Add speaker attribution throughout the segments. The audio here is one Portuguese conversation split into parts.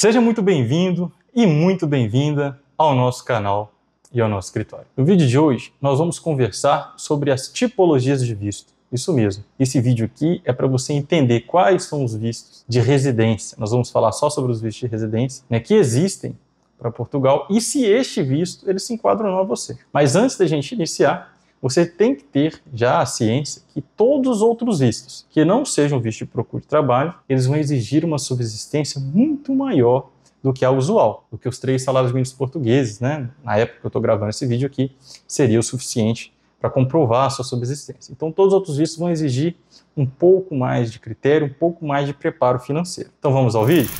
Speaker 1: Seja muito bem-vindo e muito bem-vinda ao nosso canal e ao nosso escritório. No vídeo de hoje, nós vamos conversar sobre as tipologias de visto. Isso mesmo. Esse vídeo aqui é para você entender quais são os vistos de residência. Nós vamos falar só sobre os vistos de residência né, que existem para Portugal e se este visto ele se enquadra ou não a você. Mas antes da gente iniciar, você tem que ter já a ciência que todos os outros vistos, que não sejam vistos de procura de trabalho, eles vão exigir uma subsistência muito maior do que a usual, do que os três salários mínimos portugueses, né? Na época que eu estou gravando esse vídeo aqui, seria o suficiente para comprovar a sua subsistência. Então, todos os outros vistos vão exigir um pouco mais de critério, um pouco mais de preparo financeiro. Então, vamos ao vídeo?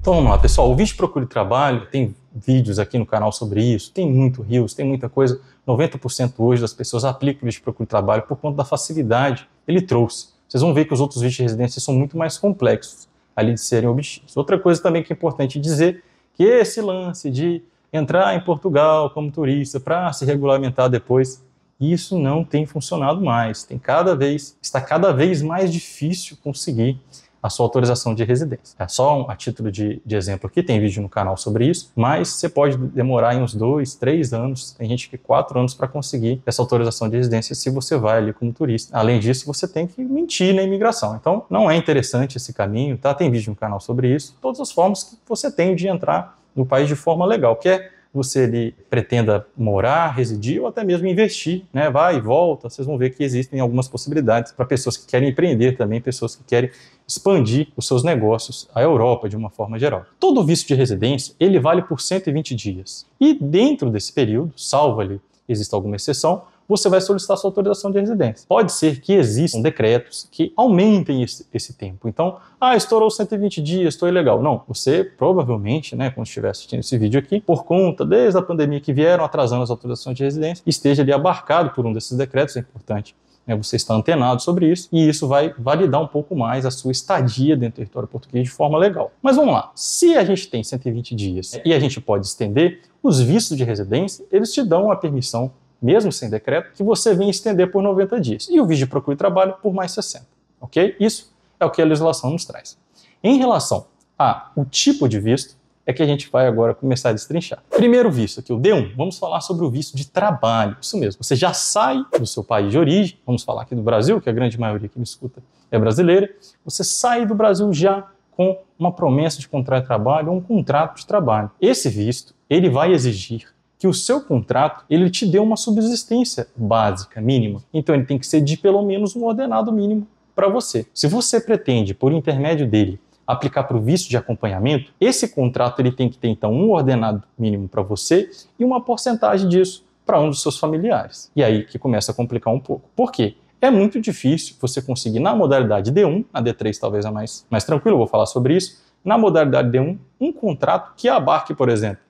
Speaker 1: Então, vamos lá, pessoal. O visto de procura de trabalho tem vídeos aqui no canal sobre isso, tem muito rios, tem muita coisa. 90% hoje das pessoas aplicam o visto de procura de trabalho por conta da facilidade que ele trouxe. Vocês vão ver que os outros vistos de residência são muito mais complexos ali de serem obtidos. Outra coisa também que é importante dizer, que esse lance de entrar em Portugal como turista para se regulamentar depois, isso não tem funcionado mais. Tem cada vez, está cada vez mais difícil conseguir a sua autorização de residência. É só um, a título de, de exemplo aqui, tem vídeo no canal sobre isso, mas você pode demorar em uns dois, três anos, tem gente que quatro anos para conseguir essa autorização de residência se você vai ali como turista. Além disso, você tem que mentir na imigração. Então, não é interessante esse caminho, tá? Tem vídeo no canal sobre isso. Todas as formas que você tem de entrar no país de forma legal, que é você ele pretenda morar, residir ou até mesmo investir, né? Vai e volta, vocês vão ver que existem algumas possibilidades para pessoas que querem empreender também, pessoas que querem expandir os seus negócios à Europa de uma forma geral. Todo visto de residência, ele vale por 120 dias. E dentro desse período, salvo ali, existe alguma exceção, você vai solicitar sua autorização de residência. Pode ser que existam decretos que aumentem esse, esse tempo. Então, ah, estourou 120 dias, estou ilegal. Não, você provavelmente, né, quando estiver assistindo esse vídeo aqui, por conta desde a pandemia que vieram atrasando as autorizações de residência, esteja ali abarcado por um desses decretos, é importante né, você está antenado sobre isso e isso vai validar um pouco mais a sua estadia dentro do território português de forma legal. Mas vamos lá, se a gente tem 120 dias e a gente pode estender, os vistos de residência, eles te dão a permissão mesmo sem decreto, que você vem estender por 90 dias. E o vídeo de procura trabalho por mais 60. Ok? Isso é o que a legislação nos traz. Em relação ao tipo de visto, é que a gente vai agora começar a destrinchar. Primeiro visto aqui, o D1, vamos falar sobre o visto de trabalho. Isso mesmo, você já sai do seu país de origem, vamos falar aqui do Brasil, que a grande maioria que me escuta é brasileira, você sai do Brasil já com uma promessa de contrato de trabalho ou um contrato de trabalho. Esse visto, ele vai exigir que o seu contrato ele te dê uma subsistência básica, mínima. Então ele tem que ser de pelo menos um ordenado mínimo para você. Se você pretende, por intermédio dele, aplicar para o visto de acompanhamento, esse contrato ele tem que ter então um ordenado mínimo para você e uma porcentagem disso para um dos seus familiares. E aí que começa a complicar um pouco. Por quê? É muito difícil você conseguir na modalidade D1, a D3 talvez é mais, mais tranquilo, vou falar sobre isso, na modalidade D1, um contrato que abarque, por exemplo,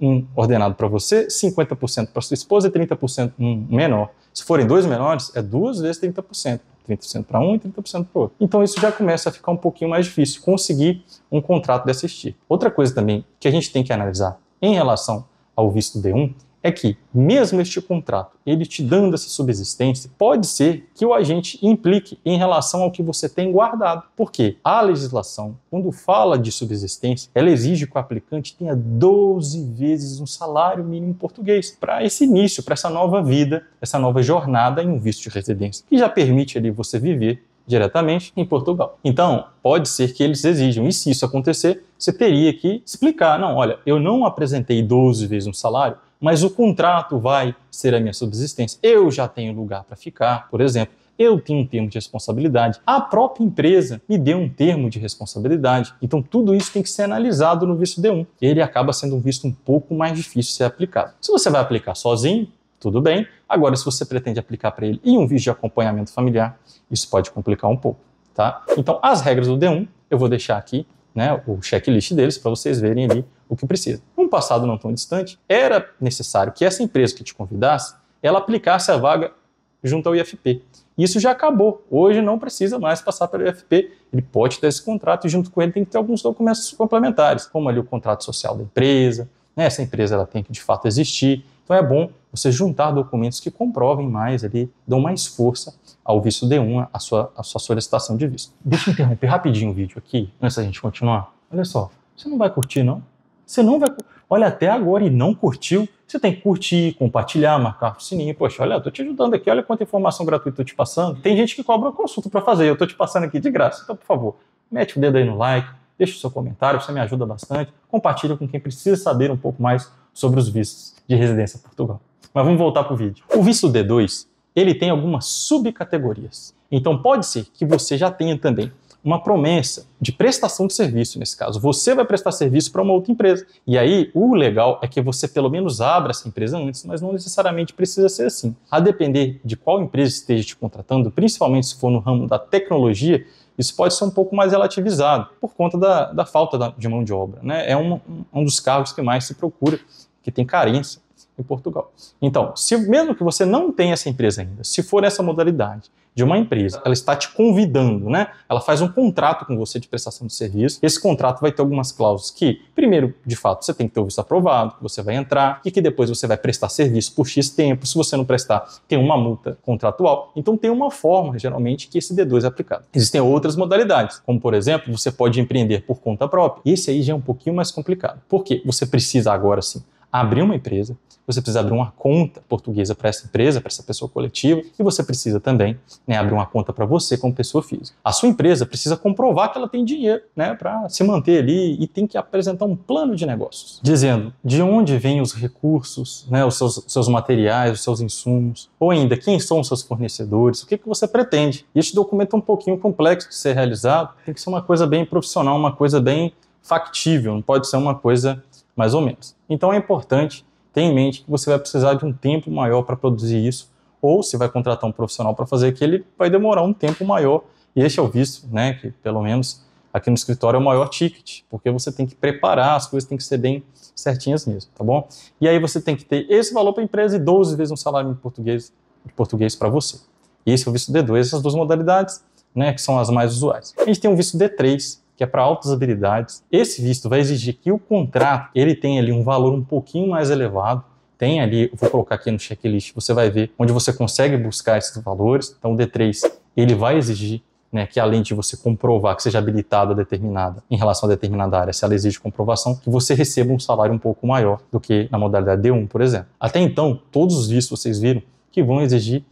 Speaker 1: um ordenado para você, 50% para sua esposa e 30% um menor. Se forem dois menores, é duas vezes 30%. 30% para um e 30% para o outro. Então isso já começa a ficar um pouquinho mais difícil conseguir um contrato de assistir Outra coisa também que a gente tem que analisar em relação ao visto D1 é que, mesmo este contrato, ele te dando essa subsistência, pode ser que o agente implique em relação ao que você tem guardado. Porque a legislação, quando fala de subsistência, ela exige que o aplicante tenha 12 vezes um salário mínimo português para esse início, para essa nova vida, essa nova jornada em um visto de residência, que já permite ali você viver diretamente em Portugal. Então, pode ser que eles exijam, e se isso acontecer, você teria que explicar: não, olha, eu não apresentei 12 vezes um salário, mas o contrato vai ser a minha subsistência. Eu já tenho lugar para ficar, por exemplo. Eu tenho um termo de responsabilidade. A própria empresa me deu um termo de responsabilidade. Então, tudo isso tem que ser analisado no visto D1. Ele acaba sendo um visto um pouco mais difícil de ser aplicado. Se você vai aplicar sozinho, tudo bem. Agora, se você pretende aplicar para ele em um visto de acompanhamento familiar, isso pode complicar um pouco. Tá? Então, as regras do D1 eu vou deixar aqui né, o checklist deles para vocês verem ali o que precisa. Num passado não tão distante, era necessário que essa empresa que te convidasse, ela aplicasse a vaga junto ao IFP. Isso já acabou. Hoje não precisa mais passar pelo IFP. Ele pode ter esse contrato e junto com ele tem que ter alguns documentos complementares, como ali o contrato social da empresa, né, essa empresa ela tem que de fato existir, então é bom você juntar documentos que comprovem mais ali, dão mais força ao visto D1, à sua, sua solicitação de visto. Deixa eu interromper rapidinho o vídeo aqui, antes da gente continuar. Olha só, você não vai curtir não? Você não vai... Olha, até agora e não curtiu, você tem que curtir, compartilhar, marcar o sininho. Poxa, olha, eu tô te ajudando aqui, olha quanta informação gratuita eu tô te passando. Tem gente que cobra consulta para fazer, eu tô te passando aqui de graça. Então, por favor, mete o dedo aí no like, deixa o seu comentário, você me ajuda bastante. Compartilha com quem precisa saber um pouco mais sobre os vistos de residência em Portugal. Mas vamos voltar para o vídeo. O visto D2 ele tem algumas subcategorias. Então pode ser que você já tenha também uma promessa de prestação de serviço nesse caso. Você vai prestar serviço para uma outra empresa. E aí, o legal é que você pelo menos abra essa empresa antes, mas não necessariamente precisa ser assim. A depender de qual empresa esteja te contratando, principalmente se for no ramo da tecnologia, isso pode ser um pouco mais relativizado por conta da, da falta da, de mão de obra. Né? É um, um dos cargos que mais se procura que tem carência em Portugal. Então, se, mesmo que você não tenha essa empresa ainda, se for essa modalidade de uma empresa, ela está te convidando, né? Ela faz um contrato com você de prestação de serviço. Esse contrato vai ter algumas cláusulas que, primeiro, de fato, você tem que ter o visto aprovado, que você vai entrar e que depois você vai prestar serviço por X tempo. Se você não prestar, tem uma multa contratual. Então, tem uma forma, geralmente, que esse D2 é aplicado. Existem outras modalidades, como, por exemplo, você pode empreender por conta própria. Esse aí já é um pouquinho mais complicado. Por quê? Você precisa agora, sim, abrir uma empresa, você precisa abrir uma conta portuguesa para essa empresa, para essa pessoa coletiva, e você precisa também né, abrir uma conta para você como pessoa física. A sua empresa precisa comprovar que ela tem dinheiro né, para se manter ali e tem que apresentar um plano de negócios, dizendo de onde vêm os recursos, né, os seus, seus, materiais, os seus insumos, ou ainda quem são os seus fornecedores, o que, que você pretende. E este documento é um pouquinho complexo de ser realizado, tem que ser uma coisa bem profissional, uma coisa bem factível, não pode ser uma coisa mais ou menos. Então é importante ter em mente que você vai precisar de um tempo maior para produzir isso, ou se vai contratar um profissional para fazer que ele vai demorar um tempo maior. E este é o visto, né, que pelo menos aqui no escritório é o maior ticket, porque você tem que preparar, as coisas tem que ser bem certinhas mesmo, tá bom? E aí você tem que ter esse valor para a empresa e 12 vezes um salário de português, de português para você. E esse é o visto D2, essas duas modalidades, né, que são as mais usuais. A gente tem um visto D3, que é para altas habilidades. Esse visto vai exigir que o contrato ele tenha ali um valor um pouquinho mais elevado. Tem ali, vou colocar aqui no checklist, você vai ver onde você consegue buscar esses valores. Então, o D3 ele vai exigir né, que além de você comprovar que seja habilitada determinada em relação a determinada área, se ela exige comprovação, que você receba um salário um pouco maior do que na modalidade D1, por exemplo. Até então, todos os vistos vocês viram que vão exigir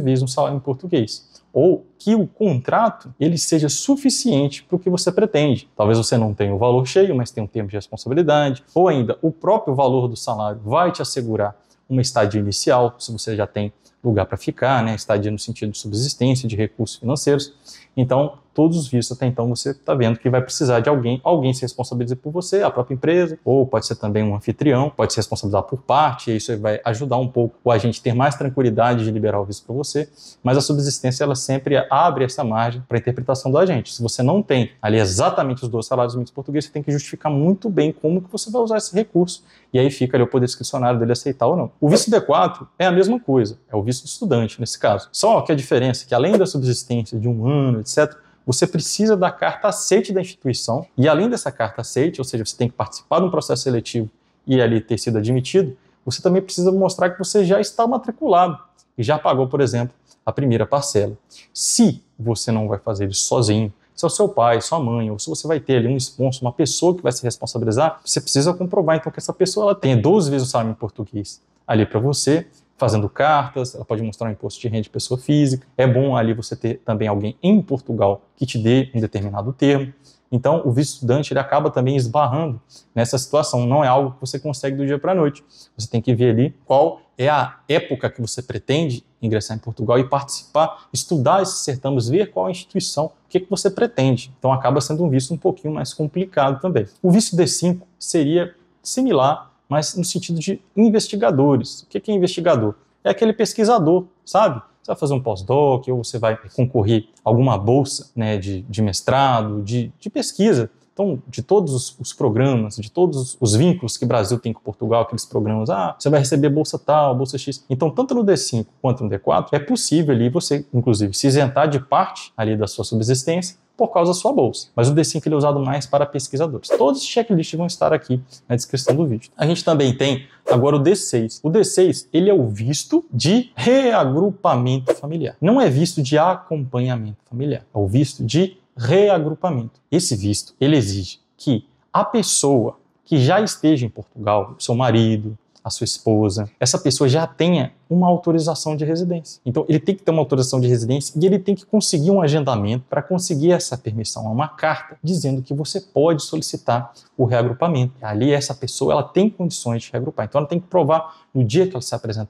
Speaker 1: vezes um salário em português ou que o contrato ele seja suficiente para o que você pretende. Talvez você não tenha o valor cheio, mas tenha um tempo de responsabilidade, ou ainda o próprio valor do salário vai te assegurar uma estadia inicial, se você já tem lugar para ficar, né? estadia no sentido de subsistência, de recursos financeiros. Então, todos os vistos até então você está vendo que vai precisar de alguém, alguém se responsabilizar por você, a própria empresa, ou pode ser também um anfitrião, pode se responsabilizar por parte, e isso vai ajudar um pouco o agente ter mais tranquilidade de liberar o visto para você, mas a subsistência ela sempre abre essa margem para interpretação do agente. Se você não tem ali exatamente os dois salários mínimos portugueses, você tem que justificar muito bem como que você vai usar esse recurso, e aí fica ali o poder discricionário dele aceitar ou não. O visto D4 é a mesma coisa, é o visto estudante nesse caso. Só que a diferença é que além da subsistência de um ano, etc., você precisa da carta aceite da instituição, e além dessa carta aceite, ou seja, você tem que participar de um processo seletivo e ali ter sido admitido, você também precisa mostrar que você já está matriculado e já pagou, por exemplo, a primeira parcela. Se você não vai fazer isso sozinho, se é o seu pai, sua mãe, ou se você vai ter ali um sponsor, uma pessoa que vai se responsabilizar, você precisa comprovar então que essa pessoa ela tem 12 vezes o salário em português ali para você, fazendo cartas, ela pode mostrar o um imposto de renda de pessoa física. É bom ali você ter também alguém em Portugal que te dê um determinado termo. Então, o visto estudante ele acaba também esbarrando nessa situação. Não é algo que você consegue do dia para a noite. Você tem que ver ali qual é a época que você pretende ingressar em Portugal e participar, estudar esses certames, ver qual a instituição, o que, que você pretende. Então, acaba sendo um visto um pouquinho mais complicado também. O visto D5 seria similar mas no sentido de investigadores. O que é investigador? É aquele pesquisador, sabe? Você vai fazer um pós-doc ou você vai concorrer a alguma bolsa né, de, de mestrado, de, de pesquisa. Então, de todos os, os, programas, de todos os vínculos que o Brasil tem com Portugal, aqueles programas, ah, você vai receber bolsa tal, bolsa X. Então, tanto no D5 quanto no D4, é possível ali você, inclusive, se isentar de parte ali da sua subsistência por causa da sua bolsa. Mas o D5 ele é usado mais para pesquisadores. Todos os checklists vão estar aqui na descrição do vídeo. A gente também tem agora o D6. O D6 ele é o visto de reagrupamento familiar. Não é visto de acompanhamento familiar, é o visto de reagrupamento. Esse visto ele exige que a pessoa que já esteja em Portugal, seu marido, a sua esposa, essa pessoa já tenha uma autorização de residência. Então, ele tem que ter uma autorização de residência e ele tem que conseguir um agendamento para conseguir essa permissão. uma carta dizendo que você pode solicitar o reagrupamento. Ali, essa pessoa ela tem condições de reagrupar. Então, ela tem que provar no dia que ela se apresentar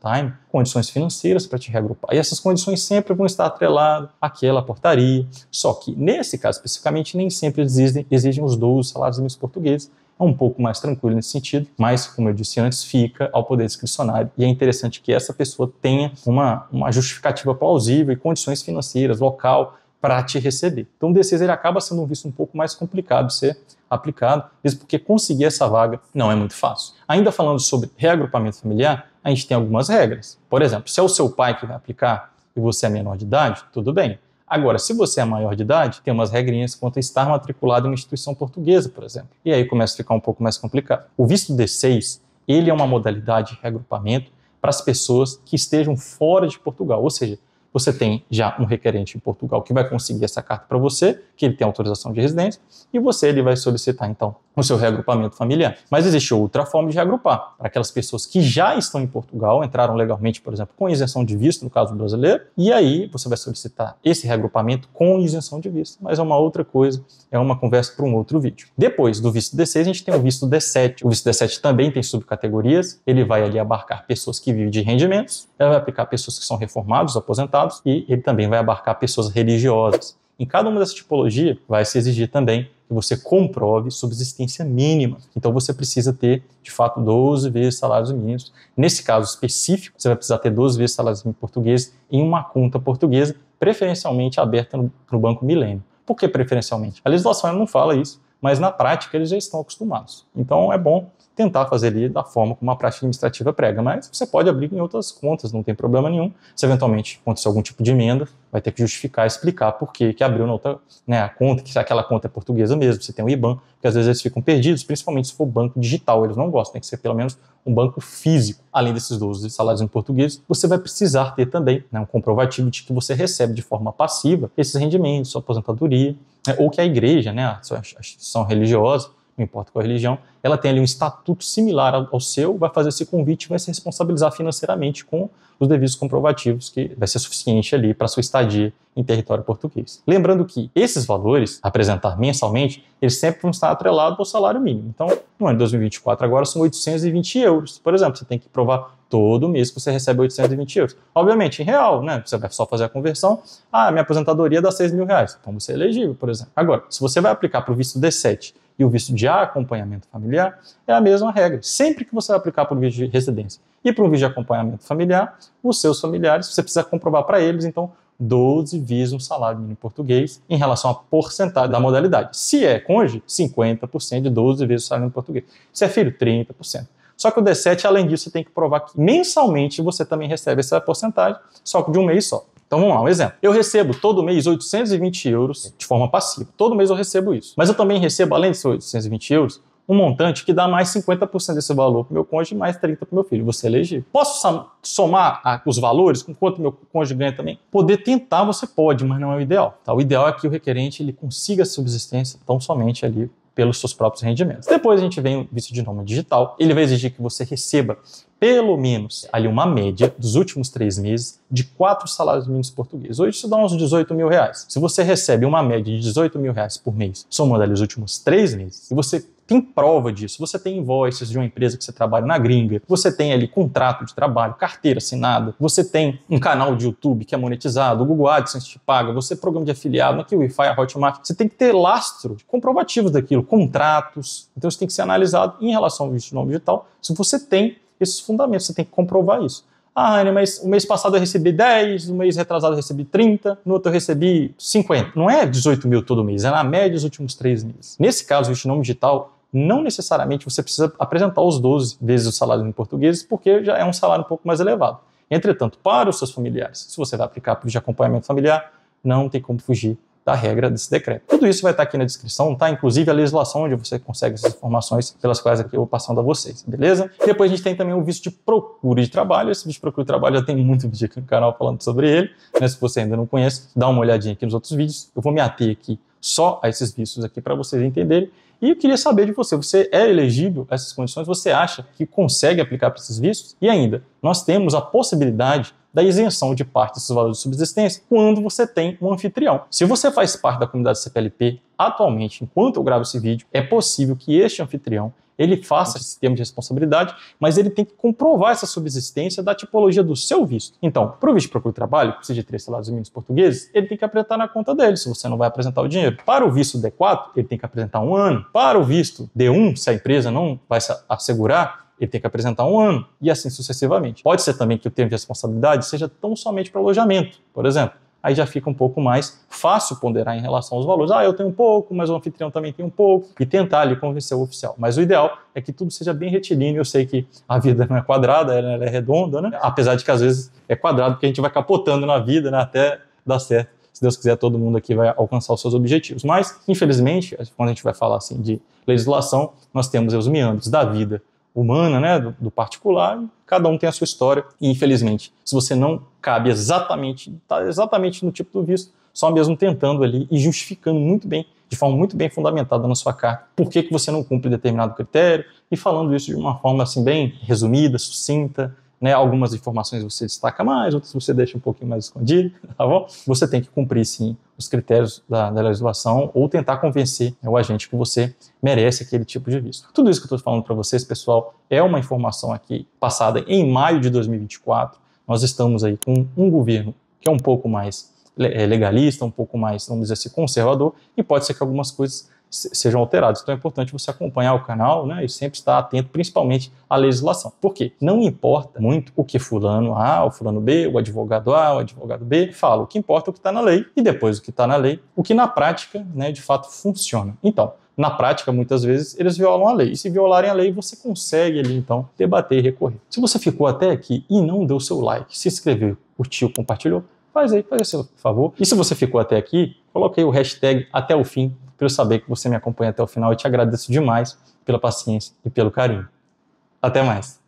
Speaker 1: condições financeiras para te reagrupar. E essas condições sempre vão estar atreladas àquela portaria. Só que, nesse caso especificamente, nem sempre exigem, exigem os 12 salários mínimos portugueses é um pouco mais tranquilo nesse sentido, mas, como eu disse antes, fica ao poder discricionário e é interessante que essa pessoa tenha uma, uma justificativa plausível e condições financeiras, local, para te receber. Então, o DCs ele acaba sendo um visto um pouco mais complicado de ser aplicado, mesmo porque conseguir essa vaga não é muito fácil. Ainda falando sobre reagrupamento familiar, a gente tem algumas regras. Por exemplo, se é o seu pai que vai aplicar e você é menor de idade, tudo bem. Agora, se você é maior de idade, tem umas regrinhas quanto a estar matriculado em uma instituição portuguesa, por exemplo. E aí começa a ficar um pouco mais complicado. O visto D6, ele é uma modalidade de reagrupamento para as pessoas que estejam fora de Portugal, ou seja, você tem já um requerente em Portugal que vai conseguir essa carta para você, que ele tem autorização de residência, e você ele vai solicitar então no seu reagrupamento familiar. Mas existe outra forma de reagrupar, para aquelas pessoas que já estão em Portugal, entraram legalmente, por exemplo, com isenção de visto, no caso brasileiro, e aí você vai solicitar esse reagrupamento com isenção de visto. Mas é uma outra coisa, é uma conversa para um outro vídeo. Depois do visto D6, a gente tem o visto D7. O visto D7 também tem subcategorias, ele vai ali abarcar pessoas que vivem de rendimentos, ele vai aplicar pessoas que são reformados, aposentados, e ele também vai abarcar pessoas religiosas. Em cada uma dessa tipologia, vai se exigir também que você comprove subsistência mínima. Então você precisa ter, de fato, 12 vezes salários mínimos. Nesse caso específico, você vai precisar ter 12 vezes salários mínimos portugueses em uma conta portuguesa, preferencialmente aberta no, no Banco Milênio. Por que preferencialmente? A legislação não fala isso, mas na prática eles já estão acostumados. Então é bom tentar fazer ali da forma como a prática administrativa prega. Mas você pode abrir em outras contas, não tem problema nenhum. Se eventualmente acontecer algum tipo de emenda, vai ter que justificar, explicar por que abriu na outra né, a conta, que aquela conta é portuguesa mesmo, você tem um IBAN, que às vezes eles ficam perdidos, principalmente se for banco digital, eles não gostam, tem que ser pelo menos um banco físico. Além desses 12 salários em português, você vai precisar ter também né, um comprovativo de que você recebe de forma passiva esses rendimentos, sua aposentadoria, né, ou que a igreja, né, a sua instituição religiosa, não importa qual religião, ela tem ali um estatuto similar ao seu, vai fazer esse convite e vai se responsabilizar financeiramente com os devidos comprovativos que vai ser suficiente ali para sua estadia em território português. Lembrando que esses valores, apresentar mensalmente, eles sempre vão estar atrelados ao salário mínimo. Então, no ano de 2024 agora são 820 euros, por exemplo. Você tem que provar todo mês que você recebe 820 euros. Obviamente, em real, né? Você vai só fazer a conversão. Ah, minha aposentadoria dá 6 mil reais. Então você é elegível, por exemplo. Agora, se você vai aplicar para o visto D7 e o visto de acompanhamento familiar, é a mesma regra. Sempre que você vai aplicar para o visto de residência e para o visto de acompanhamento familiar, os seus familiares, você precisa comprovar para eles, então, 12 vezes um salário mínimo português em relação à porcentagem da modalidade. Se é cônjuge, 50% de 12 vezes o salário mínimo português. Se é filho, 30%. Só que o D7, além disso, você tem que provar que mensalmente você também recebe essa porcentagem, só que de um mês só. Então vamos lá, um exemplo. Eu recebo todo mês 820 euros de forma passiva. Todo mês eu recebo isso. Mas eu também recebo, além desses 820 euros, um montante que dá mais 50% desse valor para o meu cônjuge e mais 30% para o meu filho. Você elegir. É Posso somar os valores com quanto meu cônjuge ganha também? Poder tentar, você pode, mas não é o ideal. Tá? O ideal é que o requerente ele consiga a subsistência tão somente ali pelos seus próprios rendimentos. Depois a gente vem o visto de nômade digital, ele vai exigir que você receba pelo menos ali uma média dos últimos três meses de quatro salários mínimos portugueses. Hoje isso dá uns 18 mil reais. Se você recebe uma média de 18 mil reais por mês, somando ali os últimos três meses, e você tem prova disso. Você tem invoices de uma empresa que você trabalha na gringa, você tem ali contrato de trabalho, carteira assinada, você tem um canal de YouTube que é monetizado, o Google AdSense te paga, você é programa de afiliado, na fi a Hotmart, você tem que ter lastro de comprovativos daquilo, contratos. Então isso tem que ser analisado em relação ao vídeo de nome digital, se você tem esses fundamentos, você tem que comprovar isso. Ah, Ana, mas o mês passado eu recebi 10, no mês retrasado eu recebi 30, no outro eu recebi 50. Não é 18 mil todo mês, é na média dos últimos três meses. Nesse caso, o nome digital não necessariamente você precisa apresentar os 12 vezes o salário em português, porque já é um salário um pouco mais elevado. Entretanto, para os seus familiares, se você vai aplicar pedido de acompanhamento familiar, não tem como fugir da regra desse decreto. Tudo isso vai estar aqui na descrição, tá? Inclusive a legislação onde você consegue essas informações pelas quais aqui eu vou passando a vocês, beleza? Depois a gente tem também o visto de procura de trabalho. Esse visto de procura de trabalho já tem muito vídeo aqui no canal falando sobre ele, né? Se você ainda não conhece, dá uma olhadinha aqui nos outros vídeos. Eu vou me ater aqui só a esses vistos aqui para vocês entenderem. E eu queria saber de você, você é elegível a essas condições? Você acha que consegue aplicar para esses vistos? E ainda, nós temos a possibilidade da isenção de parte desses valores de subsistência quando você tem um anfitrião. Se você faz parte da comunidade CPLP, atualmente, enquanto eu gravo esse vídeo, é possível que este anfitrião ele faça esse tema de responsabilidade, mas ele tem que comprovar essa subsistência da tipologia do seu visto. Então, para o visto de procura de trabalho, que seja de três salários mínimos portugueses, ele tem que apresentar na conta dele, se você não vai apresentar o dinheiro. Para o visto D4, ele tem que apresentar um ano. Para o visto D1, se a empresa não vai se assegurar, ele tem que apresentar um ano, e assim sucessivamente. Pode ser também que o termo de responsabilidade seja tão somente para alojamento, por exemplo. Aí já fica um pouco mais fácil ponderar em relação aos valores. Ah, eu tenho um pouco, mas o anfitrião também tem um pouco, e tentar ali convencer o oficial. Mas o ideal é que tudo seja bem retilíneo. Eu sei que a vida não é quadrada, ela é redonda, né? Apesar de que às vezes é quadrado, porque a gente vai capotando na vida, né? Até dar certo se Deus quiser, todo mundo aqui vai alcançar os seus objetivos. Mas, infelizmente, quando a gente vai falar assim de legislação, nós temos os meandros da vida, humana, né, do, do, particular, cada um tem a sua história e infelizmente, se você não cabe exatamente, está exatamente no tipo do visto, só mesmo tentando ali e justificando muito bem, de forma muito bem fundamentada na sua carta, por que, que você não cumpre determinado critério e falando isso de uma forma assim bem resumida, sucinta, né, algumas informações você destaca mais, outras você deixa um pouquinho mais escondido, tá bom? Você tem que cumprir, sim, os critérios da, da legislação ou tentar convencer né, o agente que você merece aquele tipo de visto. Tudo isso que eu estou falando para vocês, pessoal, é uma informação aqui passada em maio de 2024. Nós estamos aí com um governo que é um pouco mais eh, legalista, um pouco mais, vamos dizer assim, conservador, e pode ser que algumas coisas sejam alterados. Então é importante você acompanhar o canal né, e sempre estar atento, principalmente à legislação. Por quê? Não importa muito o que fulano A, o fulano B, o advogado A, o advogado B fala. O que importa é o que está na lei e depois o que está na lei, o que na prática né, de fato funciona. Então, na prática, muitas vezes, eles violam a lei. E se violarem a lei, você consegue ali, então, debater e recorrer. Se você ficou até aqui e não deu seu like, se inscreveu, curtiu, compartilhou, faz aí, faz seu favor. E se você ficou até aqui Coloque aí o hashtag até o fim para eu saber que você me acompanha até o final. Eu te agradeço demais pela paciência e pelo carinho. Até mais!